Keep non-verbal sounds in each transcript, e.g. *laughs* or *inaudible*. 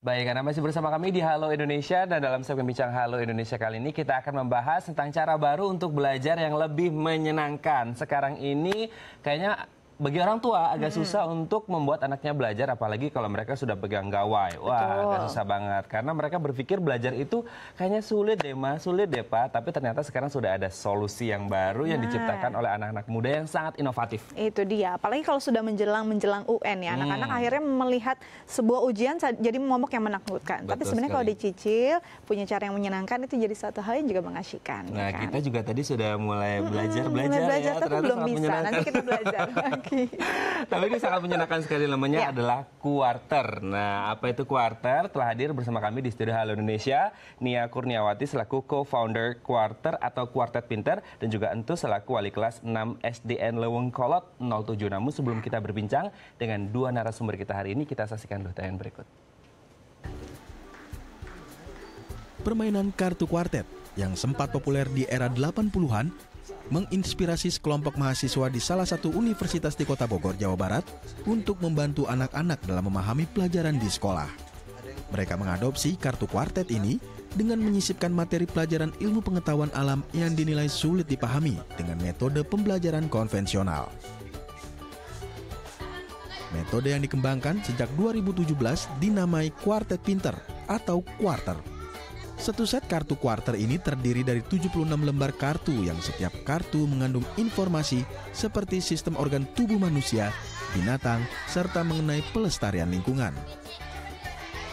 Baik, karena masih bersama kami di Halo Indonesia dan dalam segmen bincang Halo Indonesia kali ini kita akan membahas tentang cara baru untuk belajar yang lebih menyenangkan. Sekarang ini kayaknya bagi orang tua agak hmm. susah untuk membuat anaknya belajar apalagi kalau mereka sudah pegang gawai. Wah, agak susah banget karena mereka berpikir belajar itu kayaknya sulit deh, Mas, sulit deh, Pak. Tapi ternyata sekarang sudah ada solusi yang baru yang nah. diciptakan oleh anak-anak muda yang sangat inovatif. Itu dia. Apalagi kalau sudah menjelang menjelang UN ya, anak-anak hmm. akhirnya melihat sebuah ujian jadi momok yang menakutkan. Betul Tapi sebenarnya sekali. kalau dicicil, punya cara yang menyenangkan itu jadi satu hal yang juga mengasyikan. Ya nah, kan? kita juga tadi sudah mulai belajar-belajar hmm, belajar, ya, belajar tapi belum bisa. Nanti kita belajar. *laughs* Tapi ini sangat menyenangkan sekali namanya yeah. adalah Quarter. Nah, apa itu Quarter? Telah hadir bersama kami di studio Halo Indonesia, Nia Kurniawati selaku co-founder Quarter atau Quartet Pinter dan juga Entu selaku wali kelas 6 SDN Leweng Kolot 07. Namun sebelum kita berbincang dengan dua narasumber kita hari ini, kita saksikan dulu tayangan berikut. Permainan kartu kuartet yang sempat populer di era 80-an menginspirasi sekelompok mahasiswa di salah satu universitas di Kota Bogor, Jawa Barat untuk membantu anak-anak dalam memahami pelajaran di sekolah. Mereka mengadopsi kartu kuartet ini dengan menyisipkan materi pelajaran ilmu pengetahuan alam yang dinilai sulit dipahami dengan metode pembelajaran konvensional. Metode yang dikembangkan sejak 2017 dinamai Kuartet Pinter atau Quarter satu set kartu kuarter ini terdiri dari 76 lembar kartu yang setiap kartu mengandung informasi seperti sistem organ tubuh manusia, binatang, serta mengenai pelestarian lingkungan.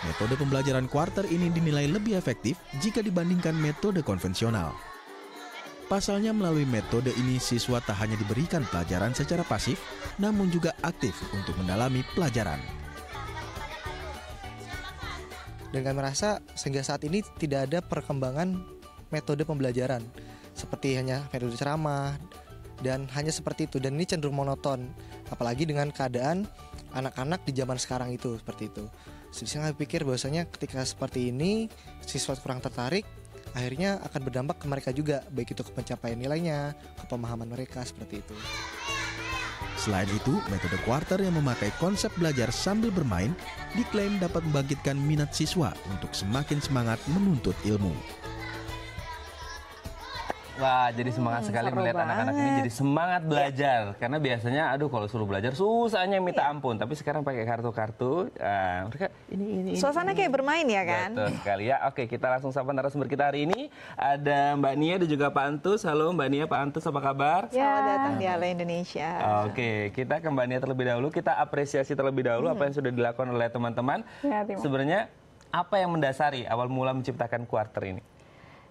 Metode pembelajaran kuarter ini dinilai lebih efektif jika dibandingkan metode konvensional. Pasalnya melalui metode ini siswa tak hanya diberikan pelajaran secara pasif, namun juga aktif untuk mendalami pelajaran. Dan kami merasa sehingga saat ini tidak ada perkembangan metode pembelajaran seperti hanya metode ceramah dan hanya seperti itu dan ini cenderung monoton apalagi dengan keadaan anak-anak di zaman sekarang itu seperti itu. Sehingga kami pikir bahwasanya ketika seperti ini siswa kurang tertarik akhirnya akan berdampak ke mereka juga baik itu ke pencapaian nilainya, ke pemahaman mereka seperti itu. Selain itu, metode quarter yang memakai konsep belajar sambil bermain diklaim dapat membangkitkan minat siswa untuk semakin semangat menuntut ilmu. Wah, jadi semangat hmm, sekali melihat anak-anak ini jadi semangat iya. belajar. Ya. Karena biasanya, aduh kalau suruh belajar susahnya minta ya. ampun. Tapi sekarang pakai kartu-kartu, uh, mereka ini, ini, ini. Suasana ini. kayak bermain ya kan? Betul sekali ya. Oke, kita langsung sapa narasumber kita hari ini. Ada Mbak Nia dan juga Pak Antus. Halo Mbak Nia, Pak Antus apa kabar? Ya. Selamat datang di Ala Indonesia. Oke, kita ke Mbak Nia terlebih dahulu. Kita apresiasi terlebih dahulu hmm. apa yang hmm. sudah dilakukan oleh teman-teman. Ya, Sebenarnya apa yang mendasari awal mula menciptakan kuarter ini?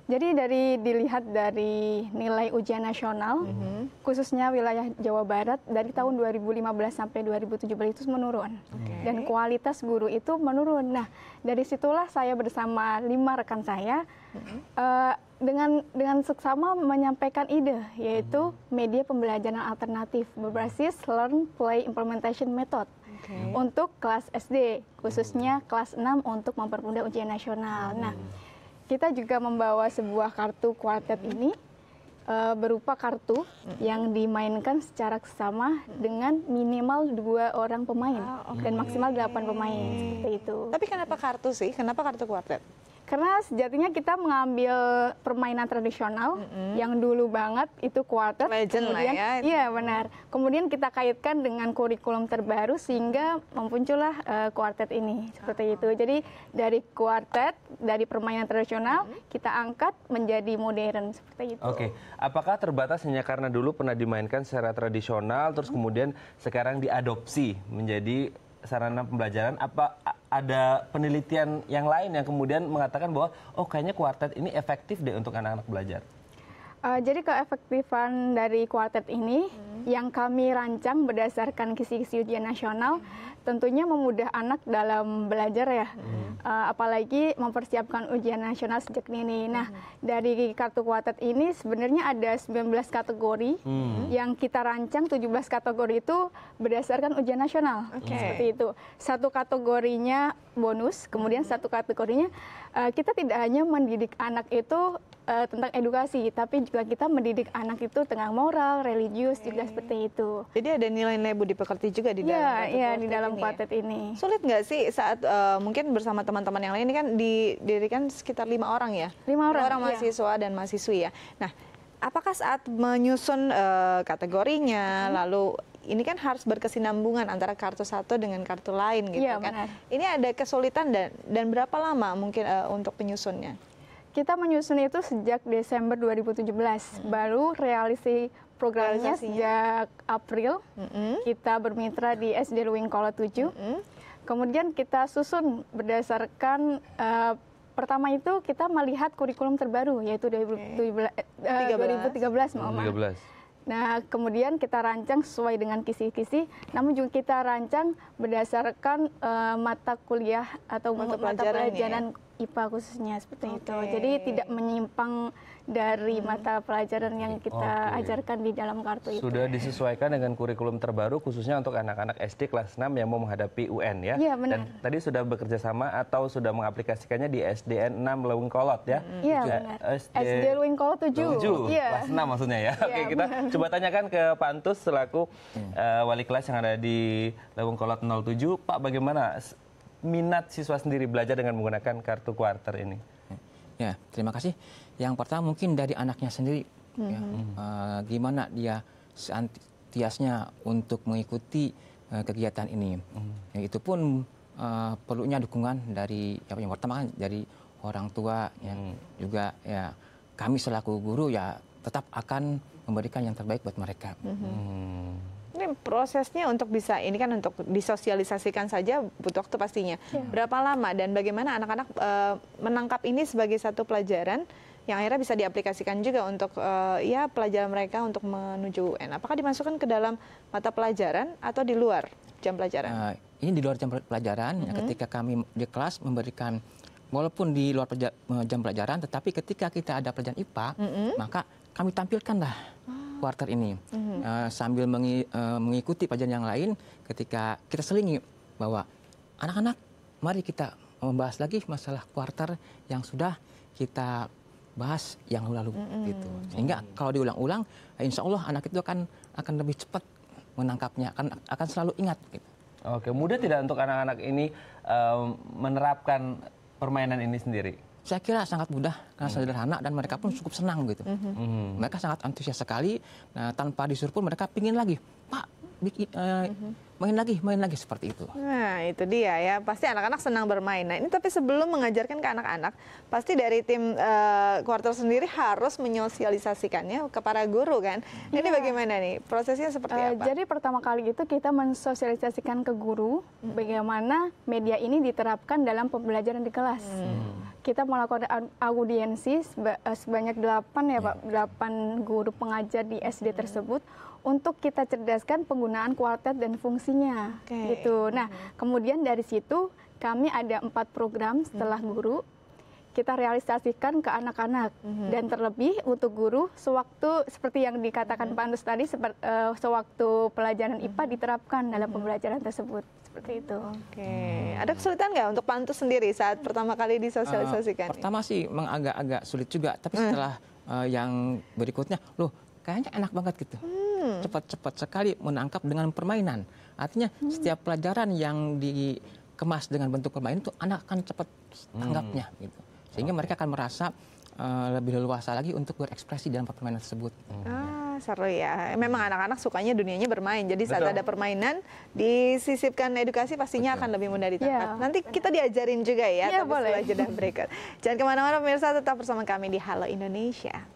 Jadi dari dilihat dari nilai ujian nasional, mm -hmm. khususnya wilayah Jawa Barat dari tahun 2015 sampai 2017 itu menurun. Okay. Dan kualitas guru itu menurun. Nah, dari situlah saya bersama lima rekan saya mm -hmm. uh, dengan dengan seksama menyampaikan ide yaitu mm -hmm. media pembelajaran alternatif berbasis learn play implementation method okay. untuk kelas SD khususnya mhm. kelas 6 untuk mempermudah ujian nasional. -hmm. Nah, mhm kita juga membawa sebuah kartu kuartet ini uh, berupa kartu yang dimainkan secara sama dengan minimal dua orang pemain ah, okay. dan maksimal delapan pemain seperti itu. Tapi kenapa kartu sih? Kenapa kartu kuartet? Karena sejatinya kita mengambil permainan tradisional mm-hmm. yang dulu banget itu quarter. Legend kemudian lah ya. iya benar. Kemudian kita kaitkan dengan kurikulum terbaru sehingga memuncullah uh, eh, quartet ini seperti oh. itu. Jadi dari quartet, dari permainan tradisional mm-hmm. kita angkat menjadi modern seperti itu. Oke, okay. apakah terbatas hanya karena dulu pernah dimainkan secara tradisional terus mm-hmm. kemudian sekarang diadopsi menjadi sarana pembelajaran apa ada penelitian yang lain yang kemudian mengatakan bahwa oh kayaknya kuartet ini efektif deh untuk anak-anak belajar. Uh, jadi keefektifan dari kuartet ini yang kami rancang berdasarkan kisi-kisi ujian nasional tentunya memudah anak dalam belajar ya. Hmm. Uh, apalagi mempersiapkan ujian nasional sejak dini. Nah, dari kartu kuatet ini sebenarnya ada 19 kategori hmm. yang kita rancang 17 kategori itu berdasarkan ujian nasional. Okay. Seperti itu. Satu kategorinya bonus, kemudian hmm. satu kategorinya uh, kita tidak hanya mendidik anak itu uh, tentang edukasi, tapi juga kita mendidik anak itu tentang moral, religius okay. juga seperti itu. Jadi ada nilai-nilai budi pekerti juga di iya, dalam yeah, iya, di dalam ya? Kuartet ini. Sulit nggak sih saat uh, mungkin bersama teman-teman yang lain ini kan didirikan sekitar lima orang ya? Lima orang. Dua orang iya. mahasiswa dan mahasiswi ya. Nah, apakah saat menyusun uh, kategorinya hmm. lalu ini kan harus berkesinambungan antara kartu satu dengan kartu lain gitu ya, kan. Benar. Ini ada kesulitan dan dan berapa lama mungkin uh, untuk penyusunnya? kita menyusun itu sejak Desember 2017, hmm. baru realisi programnya sejak April. Hmm. Kita bermitra di SD Luwing 7. Hmm. Kemudian kita susun berdasarkan uh, pertama itu kita melihat kurikulum terbaru yaitu okay. 2013, uh, 2013 mama. Nah, kemudian kita rancang sesuai dengan kisi-kisi, namun juga kita rancang berdasarkan uh, mata kuliah atau mata pelajaran, mata pelajaran ya? IPA khususnya seperti okay. itu. Jadi tidak menyimpang dari hmm. mata pelajaran yang kita okay. ajarkan di dalam kartu itu. Sudah disesuaikan dengan kurikulum terbaru khususnya untuk anak-anak SD kelas 6 yang mau menghadapi UN ya. Iya benar. Dan tadi sudah bekerja sama atau sudah mengaplikasikannya di SDN 6 Lewing Kolot ya. Iya hmm. benar. SD, SD Lewing Kolot 7. 7 ya. kelas 6 maksudnya ya. ya Oke, kita benar. coba tanyakan ke pak antus selaku hmm. uh, wali kelas yang ada di Lewing Kolot 07. Pak bagaimana minat siswa sendiri belajar dengan menggunakan kartu kuarter ini? Ya, terima kasih. Yang pertama mungkin dari anaknya sendiri, mm -hmm. ya, uh, gimana dia antiasnya untuk mengikuti uh, kegiatan ini. Mm -hmm. Ya, itu pun uh, perlunya dukungan dari ya, yang pertama kan dari orang tua, ya, mm -hmm. juga ya kami selaku guru ya tetap akan memberikan yang terbaik buat mereka. Mm-hmm. Mm -hmm. Hmm tapi prosesnya untuk bisa ini kan untuk disosialisasikan saja butuh waktu pastinya. Ya. Berapa lama dan bagaimana anak-anak e, menangkap ini sebagai satu pelajaran yang akhirnya bisa diaplikasikan juga untuk uh, ya pelajaran mereka untuk menuju UN. Apakah dimasukkan ke dalam mata pelajaran atau di luar jam pelajaran? Uh, ini di luar jam pelajaran. -hmm. ketika kami di kelas memberikan walaupun di luar jam pelajaran, tetapi ketika kita ada pelajaran IPA, -hmm. maka kami tampilkanlah. Ah kuartal ini. Mm-hmm. Uh, sambil mengi, uh, mengikuti pelajaran yang lain ketika kita selingi bahwa anak-anak mari kita membahas lagi masalah kuartal yang sudah kita bahas yang lalu-lalu mm-hmm. gitu. Sehingga oh. kalau diulang-ulang insya Allah anak itu akan akan lebih cepat menangkapnya akan akan selalu ingat gitu. Oke, mudah tidak untuk anak-anak ini um, menerapkan permainan ini sendiri? saya kira sangat mudah karena hmm. sederhana dan mereka pun cukup senang gitu. Hmm. Hmm. Mereka sangat antusias sekali. Nah, tanpa disuruh pun mereka pingin lagi, Pak, bikin, uh, eh, main lagi, main lagi seperti itu. Nah, itu dia ya. Pasti anak-anak senang bermain. Nah, ini tapi sebelum mengajarkan ke anak-anak, pasti dari tim uh, sendiri harus menyosialisasikannya ke para guru kan. Ya. Ini iya. bagaimana nih? Prosesnya seperti uh, apa? Jadi pertama kali itu kita mensosialisasikan ke guru hmm. bagaimana media ini diterapkan dalam pembelajaran di kelas. Hmm kita melakukan audiensi eh, sebanyak delapan ya iya. Pak, 8 guru pengajar di SD iya. tersebut untuk kita cerdaskan penggunaan kuartet dan fungsinya okay. gitu. Nah, iya. kemudian dari situ kami ada empat program setelah guru kita realisasikan ke anak-anak mm-hmm. dan terlebih untuk guru sewaktu seperti yang dikatakan mm-hmm. Pak tadi seperti, uh, eh, sewaktu pelajaran mhm. IPA diterapkan dalam mhm. pembelajaran tersebut seperti itu. Oke, okay. ada kesulitan nggak untuk Pantus sendiri saat pertama kali disosialisasikan? Uh, pertama sih mengagak-agak sulit juga, tapi hmm. setelah uh, yang berikutnya, loh kayaknya enak banget gitu. Hmm. Cepat-cepat sekali menangkap dengan permainan. Artinya hmm. setiap pelajaran yang dikemas dengan bentuk permainan itu anak akan cepat hmm. tanggapnya hmm. gitu sehingga mereka akan merasa uh, lebih leluasa lagi untuk berekspresi dalam permainan tersebut. Hmm. Ah, seru ya. Memang hmm. anak-anak sukanya dunianya bermain. Jadi Betul. saat ada permainan disisipkan edukasi pastinya Betul. akan lebih mudah ditangkap. Ya. Nanti kita diajarin juga ya, ya tapi boleh. setelah jeda berikut. Jangan kemana-mana pemirsa, tetap bersama kami di Halo Indonesia.